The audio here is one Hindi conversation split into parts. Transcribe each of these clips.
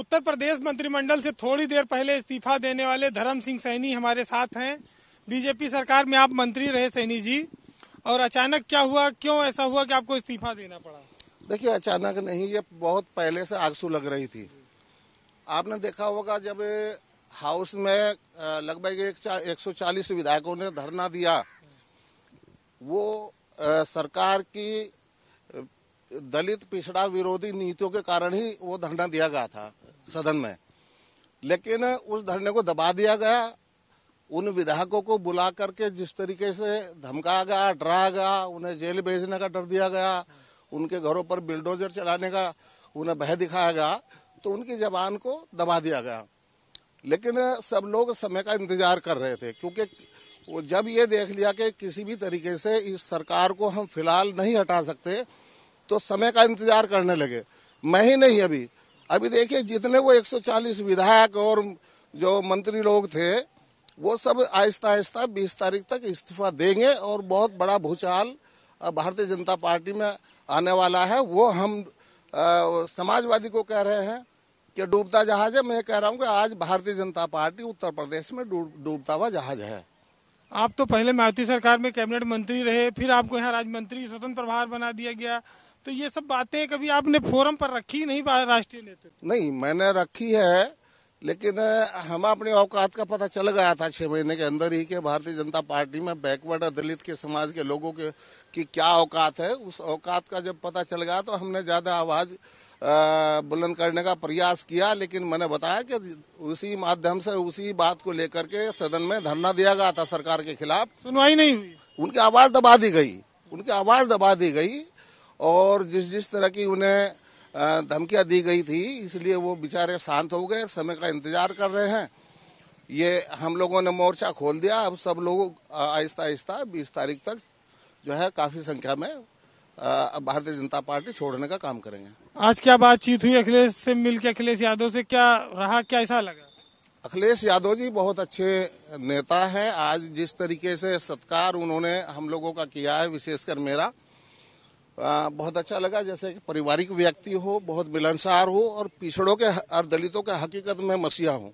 उत्तर प्रदेश मंत्रिमंडल से थोड़ी देर पहले इस्तीफा देने वाले धर्म सिंह सैनी हमारे साथ हैं बीजेपी सरकार में आप मंत्री रहे सैनी जी और अचानक क्या हुआ क्यों ऐसा हुआ कि आपको इस्तीफा देना पड़ा देखिए अचानक नहीं ये बहुत पहले से आगसू लग रही थी आपने देखा होगा जब हाउस में लगभग एक सौ चालीस विधायकों ने धरना दिया वो सरकार की दलित पिछड़ा विरोधी नीतियों के कारण ही वो धरना दिया गया था सदन में लेकिन उस धरने को दबा दिया गया उन विधायकों को बुला करके जिस तरीके से धमकाया गया डराया गया उन्हें जेल भेजने का डर दिया गया उनके घरों पर बिल्डोजर चलाने का उन्हें भय दिखाया गया तो उनकी जबान को दबा दिया गया लेकिन सब लोग समय का इंतजार कर रहे थे क्योंकि जब ये देख लिया कि किसी भी तरीके से इस सरकार को हम फिलहाल नहीं हटा सकते तो समय का इंतजार करने लगे मैं ही नहीं अभी अभी देखिए जितने वो 140 विधायक और जो मंत्री लोग थे वो सब आहिस्ता आहिस्ता 20 तारीख तक इस्तीफा देंगे और बहुत बड़ा भूचाल भारतीय जनता पार्टी में आने वाला है वो हम समाजवादी को कह रहे हैं कि डूबता जहाज है मैं कह रहा हूँ कि आज भारतीय जनता पार्टी उत्तर प्रदेश में डूबता हुआ जहाज है आप तो पहले मायावती सरकार में कैबिनेट मंत्री रहे फिर आपको यहाँ राज्य मंत्री स्वतंत्र प्रभार बना दिया गया तो ये सब बातें कभी आपने फोरम पर रखी नहीं राष्ट्रीय नेतृत्व नहीं मैंने रखी है लेकिन हम अपने औकात का पता चल गया था छह महीने के अंदर ही कि भारतीय जनता पार्टी में बैकवर्ड दलित के समाज के लोगों के की क्या औकात है उस औकात का जब पता चल गया तो हमने ज़्यादा आवाज़ बुलंद करने का प्रयास किया लेकिन मैंने बताया कि उसी माध्यम से उसी बात को लेकर के सदन में धरना दिया गया था सरकार के खिलाफ सुनवाई नहीं हुई उनकी आवाज़ दबा दी गई उनकी आवाज़ दबा दी गई और जिस जिस तरह की उन्हें धमकियां दी गई थी इसलिए वो बेचारे शांत हो गए समय का इंतजार कर रहे हैं ये हम लोगों ने मोर्चा खोल दिया अब सब लोग आहिस्ता आहिस्ता बीस तारीख तक जो है काफी संख्या में भारतीय जनता पार्टी छोड़ने का काम करेंगे आज क्या बातचीत हुई अखिलेश से मिलकर अखिलेश यादव से क्या रहा क्या ऐसा लगा अखिलेश यादव जी बहुत अच्छे नेता हैं आज जिस तरीके से सत्कार उन्होंने हम लोगों का किया है विशेषकर मेरा बहुत अच्छा लगा जैसे कि पारिवारिक व्यक्ति हो बहुत मिलनसार हो और पिछड़ों के और दलितों के हकीकत में मसीहा हूँ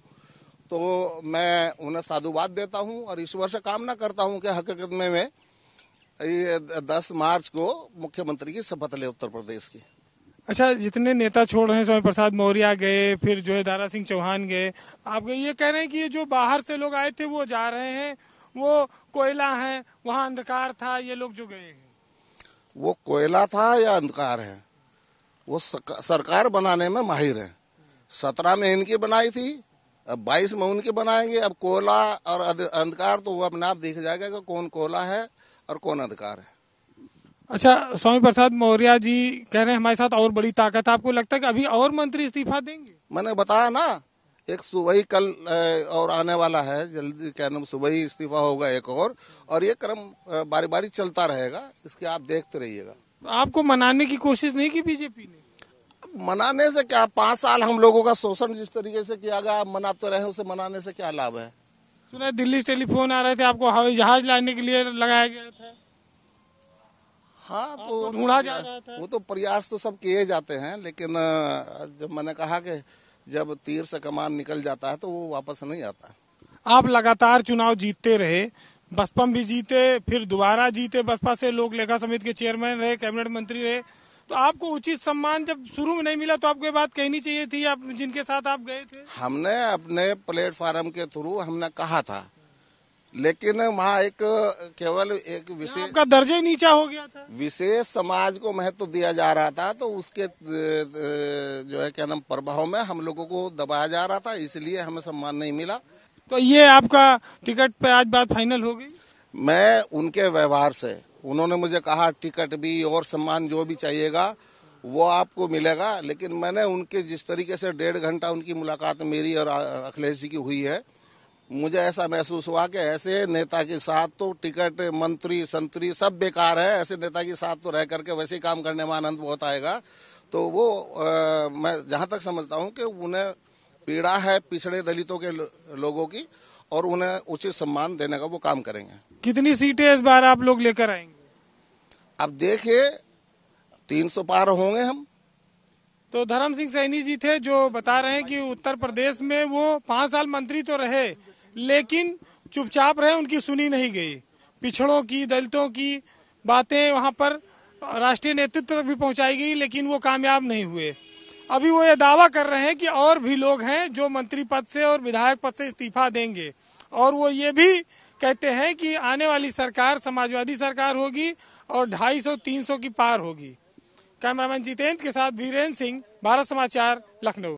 तो मैं उन्हें साधुवाद देता हूँ और ईश्वर से कामना करता हूँ कि हकीकत में मैं ये दस मार्च को मुख्यमंत्री की शपथ ले उत्तर प्रदेश की अच्छा जितने नेता छोड़ रहे हैं स्वामी प्रसाद मौर्य गए फिर जो है दारा सिंह चौहान गए आप गए ये कह रहे हैं कि ये जो बाहर से लोग आए थे वो जा रहे हैं वो कोयला है वहाँ अंधकार था ये लोग जो गए हैं वो कोयला था या अंधकार है वो सरकार बनाने में माहिर है सत्रह में इनकी बनाई थी अब बाईस में उनकी बनाएंगे अब कोयला और अंधकार तो वो अपने आप दिख जाएगा कि कौन कोयला है और कौन अंधकार है अच्छा स्वामी प्रसाद मौर्य जी कह रहे हैं हमारे साथ और बड़ी ताकत आपको लगता है कि अभी और मंत्री इस्तीफा देंगे मैंने बताया ना एक सुबह ही कल और आने वाला है जल्दी क्या नाम सुबह ही इस्तीफा होगा एक और और ये क्रम बारी बारी चलता रहेगा इसके आप देखते रहिएगा आपको मनाने की कोशिश नहीं की बीजेपी ने मनाने से क्या पाँच साल हम लोगों का शोषण जिस तरीके से किया गया आप मनाते रहे उसे मनाने से क्या लाभ है सुना दिल्ली से टेलीफोन आ रहे थे आपको हवाई जहाज लाने के लिए लगाया गया था हाँ तो ढूंढा जा रहा था वो तो प्रयास तो सब किए जाते हैं लेकिन जब मैंने कहा कि जब तीर से कमान निकल जाता है तो वो वापस नहीं आता आप लगातार चुनाव जीतते रहे बसपा भी जीते फिर दोबारा जीते बसपा से लोक लेखा समिति के चेयरमैन रहे कैबिनेट मंत्री रहे तो आपको उचित सम्मान जब शुरू में नहीं मिला तो आपको बात कहनी चाहिए थी आप जिनके साथ आप गए थे हमने अपने प्लेटफॉर्म के थ्रू हमने कहा था लेकिन वहाँ एक केवल एक विशेष आपका दर्जा ही नीचा हो गया था विशेष समाज को महत्व तो दिया जा रहा था तो उसके जो है क्या नाम प्रभाव में हम लोगों को दबाया जा रहा था इसलिए हमें सम्मान नहीं मिला तो ये आपका टिकट पे आज बात फाइनल हो गई मैं उनके व्यवहार से उन्होंने मुझे कहा टिकट भी और सम्मान जो भी चाहिएगा वो आपको मिलेगा लेकिन मैंने उनके जिस तरीके से डेढ़ घंटा उनकी मुलाकात मेरी और अखिलेश जी की हुई है मुझे ऐसा महसूस हुआ कि ऐसे नेता के साथ तो टिकट मंत्री संतरी सब बेकार है ऐसे नेता के साथ तो रह करके वैसे काम करने में आनंद बहुत आएगा तो वो आ, मैं जहाँ तक समझता हूँ कि उन्हें पीड़ा है पिछड़े दलितों के लो, लोगों की और उन्हें उचित सम्मान देने का वो काम करेंगे कितनी सीटें इस बार आप लोग लेकर आएंगे अब देखिए तीन सौ पार होंगे हम तो धर्म सिंह सैनी जी थे जो बता रहे हैं कि उत्तर प्रदेश में वो पांच साल मंत्री तो रहे लेकिन चुपचाप रहे उनकी सुनी नहीं गई पिछड़ों की दलितों की बातें वहाँ पर राष्ट्रीय नेतृत्व तक भी पहुँचाई गई लेकिन वो कामयाब नहीं हुए अभी वो ये दावा कर रहे हैं कि और भी लोग हैं जो मंत्री पद से और विधायक पद से इस्तीफा देंगे और वो ये भी कहते हैं कि आने वाली सरकार समाजवादी सरकार होगी और 250-300 की पार होगी कैमरामैन जितेंद्र के साथ वीरेंद्र सिंह भारत समाचार लखनऊ